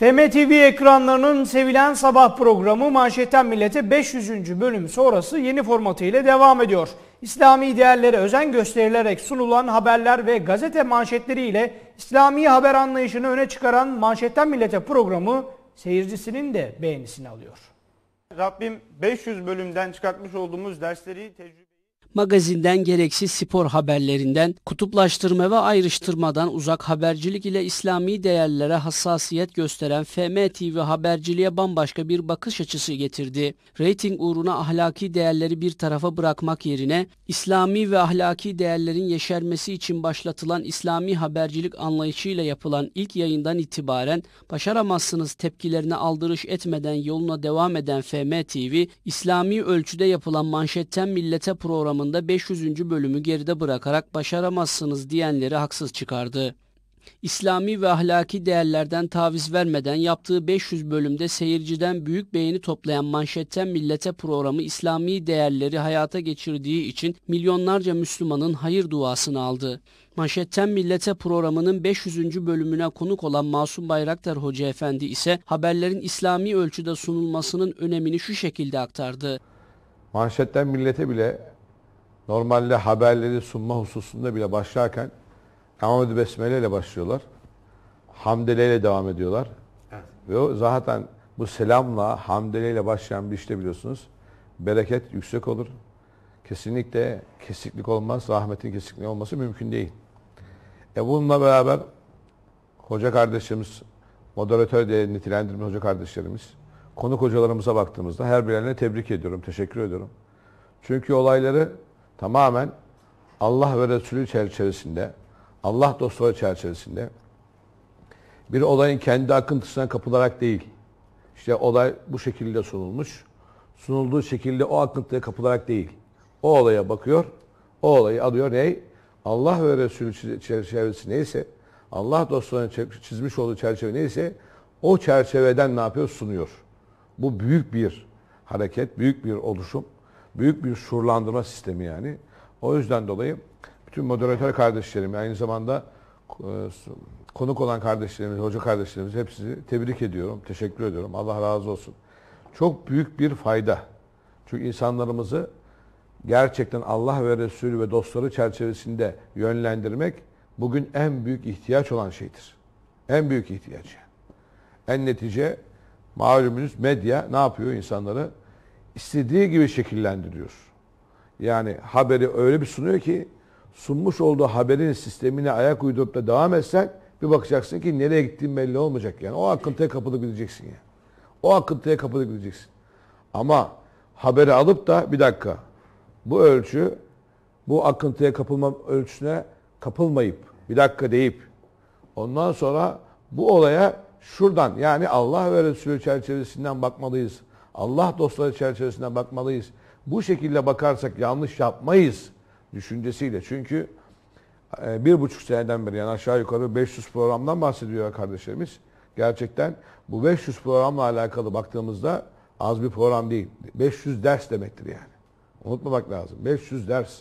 FM ekranlarının sevilen sabah programı Manşetten Millete 500. bölüm sonrası yeni ile devam ediyor. İslami değerlere özen gösterilerek sunulan haberler ve gazete manşetleri ile İslami haber anlayışını öne çıkaran Manşetten Millete programı seyircisinin de beğenisini alıyor. Rabbim 500 bölümden çıkartmış olduğumuz dersleri tecrübe magazinden gereksiz spor haberlerinden, kutuplaştırma ve ayrıştırmadan uzak habercilik ile İslami değerlere hassasiyet gösteren FM TV haberciliğe bambaşka bir bakış açısı getirdi. Rating uğruna ahlaki değerleri bir tarafa bırakmak yerine İslami ve ahlaki değerlerin yeşermesi için başlatılan İslami habercilik anlayışıyla yapılan ilk yayından itibaren başaramazsınız tepkilerine aldırış etmeden yoluna devam eden FM TV, İslami ölçüde yapılan manşetten millete programı anlamında 500. bölümü geride bırakarak başaramazsınız diyenleri haksız çıkardı. İslami ve ahlaki değerlerden taviz vermeden yaptığı 500 bölümde seyirciden büyük beğeni toplayan Manşetten Millete programı İslami değerleri hayata geçirdiği için milyonlarca Müslümanın hayır duasını aldı. Manşetten Millete programının 500. bölümüne konuk olan Masum Bayraktar Hoca Efendi ise haberlerin İslami ölçüde sunulmasının önemini şu şekilde aktardı. Manşetten Millete bile normalde haberleri sunma hususunda bile başlarken Ahmet Besmele ile başlıyorlar. Hamdele ile devam ediyorlar. Evet. Ve o zaten bu selamla, hamdele ile başlayan bir işte biliyorsunuz. Bereket yüksek olur. Kesinlikle kesiklik olmaz. Rahmetin kesikliği olması mümkün değil. E bununla beraber hoca kardeşimiz, moderatör diye nitelendirme hoca kardeşlerimiz, konuk hocalarımıza baktığımızda her birine tebrik ediyorum, teşekkür ediyorum. Çünkü olayları tamamen Allah ve Resulü çerçevesinde, Allah dostları çerçevesinde bir olayın kendi akıntısına kapılarak değil, işte olay bu şekilde sunulmuş, sunulduğu şekilde o akıntıya kapılarak değil, o olaya bakıyor, o olayı alıyor ney? Allah ve Resulü çerçevesi neyse, Allah dostlarının çizmiş olduğu çerçeve neyse, o çerçeveden ne yapıyor? Sunuyor. Bu büyük bir hareket, büyük bir oluşum büyük bir şuurlandırma sistemi yani. O yüzden dolayı bütün moderatör kardeşlerim aynı zamanda e, konuk olan kardeşlerimiz, hoca kardeşlerimiz hepsini tebrik ediyorum, teşekkür ediyorum. Allah razı olsun. Çok büyük bir fayda. Çünkü insanlarımızı gerçekten Allah ve Resulü ve dostları çerçevesinde yönlendirmek bugün en büyük ihtiyaç olan şeydir. En büyük ihtiyaç. En netice malumunuz medya ne yapıyor insanları? istediği gibi şekillendiriyor. Yani haberi öyle bir sunuyor ki sunmuş olduğu haberin sistemine ayak uydurup da devam etsen bir bakacaksın ki nereye gittiğin belli olmayacak yani. O akıntıya kapılıp gideceksin yani. O akıntıya kapılıp gideceksin. Ama haberi alıp da bir dakika bu ölçü bu akıntıya kapılma ölçüsüne kapılmayıp bir dakika deyip ondan sonra bu olaya şuradan yani Allah ve Resulü çerçevesinden bakmalıyız Allah dostları çerçevesinde bakmalıyız. Bu şekilde bakarsak yanlış yapmayız düşüncesiyle. Çünkü e, bir buçuk seneden beri yani aşağı yukarı 500 programdan bahsediyor kardeşlerimiz. Gerçekten bu 500 programla alakalı baktığımızda az bir program değil. 500 ders demektir yani. Unutmamak lazım. 500 ders.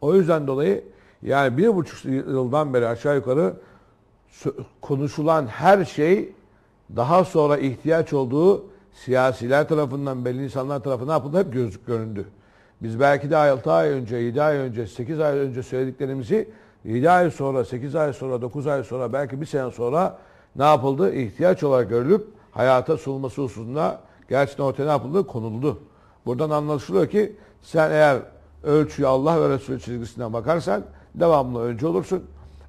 O yüzden dolayı yani bir buçuk yıldan beri aşağı yukarı konuşulan her şey daha sonra ihtiyaç olduğu siyasiler tarafından, belli insanlar tarafından yapıldı. Hep gözük göründü. Biz belki de 6 ay önce, 7 ay önce, 8 ay önce söylediklerimizi 7 ay sonra, 8 ay sonra, 9 ay sonra, belki bir sene sonra ne yapıldı? İhtiyaç olarak görülüp hayata sunulması hususunda gerçekten ortaya ne yapıldı? Konuldu. Buradan anlaşılıyor ki sen eğer ölçüyü Allah ve Resulü çizgisinden bakarsan devamlı önce olursun.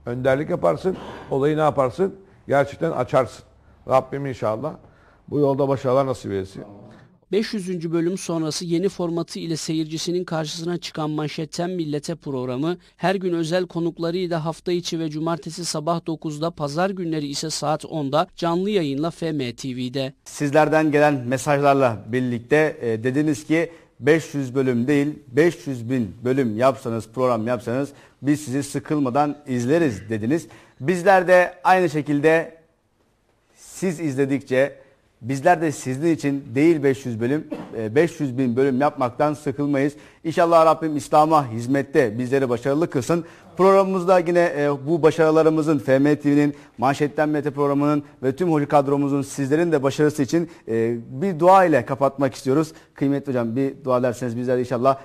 Önderlik yaparsın. Olayı ne yaparsın? Gerçekten açarsın. Rabbim inşallah bu yolda başarılar nasip eylesin. 500. bölüm sonrası yeni formatı ile seyircisinin karşısına çıkan Manşetten Millete programı her gün özel konuklarıyla hafta içi ve cumartesi sabah 9'da pazar günleri ise saat 10'da canlı yayınla FM TV'de. Sizlerden gelen mesajlarla birlikte e, dediniz ki 500 bölüm değil 500 bin bölüm yapsanız program yapsanız biz sizi sıkılmadan izleriz dediniz. Bizler de aynı şekilde siz izledikçe Bizler de sizin için değil 500 bölüm, 500 e, bin bölüm yapmaktan sıkılmayız. İnşallah Rabbim İslam'a hizmette bizleri başarılı kılsın. Programımızda yine e, bu başarılarımızın, FM TV'nin, Manşetten Mete programının ve tüm hoca kadromuzun sizlerin de başarısı için e, bir dua ile kapatmak istiyoruz. Kıymetli hocam bir dua ederseniz bizler inşallah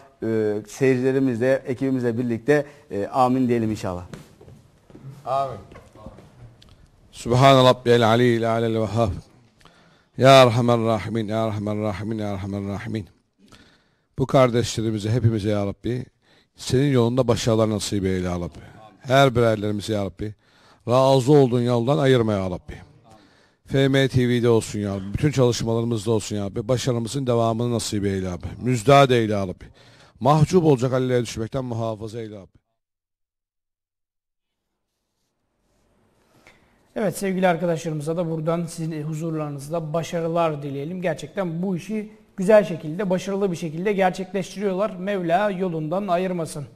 seyircilerimizle, ekibimizle birlikte amin diyelim inşallah. Amin. Subhanallah Rabbiyel Aliyyil Alel Vehhab. Ya Erhamer Rahimin, Ya Erhamer Rahimin, Ya Erhamer Rahimin. Bu kardeşlerimize, hepimize Ya Rabbi, senin yolunda başarılar nasip eyle Ya Rabbi. Her birerlerimize Ya Rabbi. Razı olduğun yoldan ayırma Ya Rabbi. FM TV'de olsun ya Rabbi. Bütün çalışmalarımızda olsun ya Rabbi. Başarımızın devamını nasip eyle Rabbi. Müjdat eyle ya Rabbi. Mahcup olacak hallere düşmekten muhafaza eyle Rabbi. Evet sevgili arkadaşlarımıza da buradan sizin huzurlarınızda başarılar dileyelim. Gerçekten bu işi güzel şekilde, başarılı bir şekilde gerçekleştiriyorlar. Mevla yolundan ayırmasın.